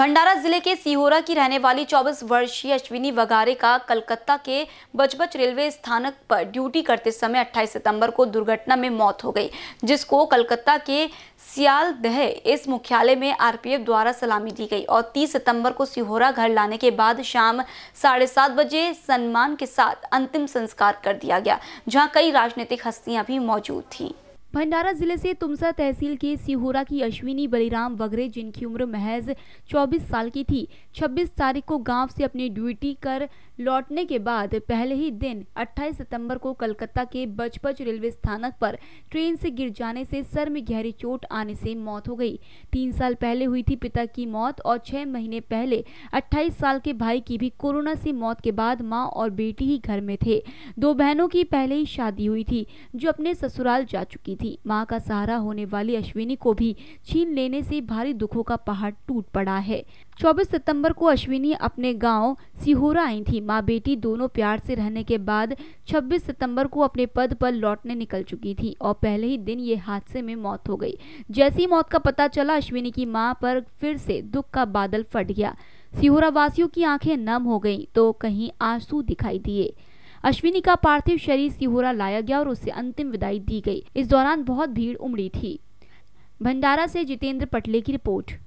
भंडारा जिले के सीहोरा की रहने वाली 24 वर्षीय अश्विनी वगारे का कलकत्ता के बचबच रेलवे स्थानक पर ड्यूटी करते समय 28 सितंबर को दुर्घटना में मौत हो गई जिसको कलकत्ता के सियालदह इस मुख्यालय में आरपीएफ द्वारा सलामी दी गई और 30 सितंबर को सिहोरा घर लाने के बाद शाम साढ़े सात बजे सम्मान के साथ अंतिम संस्कार कर दिया गया जहाँ कई राजनीतिक हस्तियाँ भी मौजूद थीं भंडारा जिले से तुमसा तहसील के सिहोरा की अश्विनी बलिराम वगरे जिनकी उम्र महज 24 साल की थी 26 तारीख को गांव से अपनी ड्यूटी कर लौटने के बाद पहले ही दिन 28 सितंबर को कलकत्ता के बचपच रेलवे स्थानक पर ट्रेन से गिर जाने से सर में गहरी चोट आने से मौत हो गई तीन साल पहले हुई थी पिता की मौत और छह महीने पहले अट्ठाईस साल के भाई की भी कोरोना से मौत के बाद माँ और बेटी ही घर में थे दो बहनों की पहले ही शादी हुई थी जो अपने ससुराल जा चुकी थी मां का सहारा होने वाली अश्विनी को भी छीन लेने से भारी दुखों का पहाड़ टूट पड़ा है 24 सितंबर को अश्विनी अपने गांव सिहोरा आई थी मां बेटी दोनों प्यार से रहने के बाद 26 सितंबर को अपने पद पर लौटने निकल चुकी थी और पहले ही दिन ये हादसे में मौत हो गई जैसी मौत का पता चला अश्विनी की माँ पर फिर से दुख का बादल फट गया सिहोरा वासियों की आंखें नम हो गईं तो कहीं आंसू दिखाई दिए अश्विनी का पार्थिव शरीर सिहोरा लाया गया और उसे अंतिम विदाई दी गई इस दौरान बहुत भीड़ उमड़ी थी भंडारा से जितेंद्र पटले की रिपोर्ट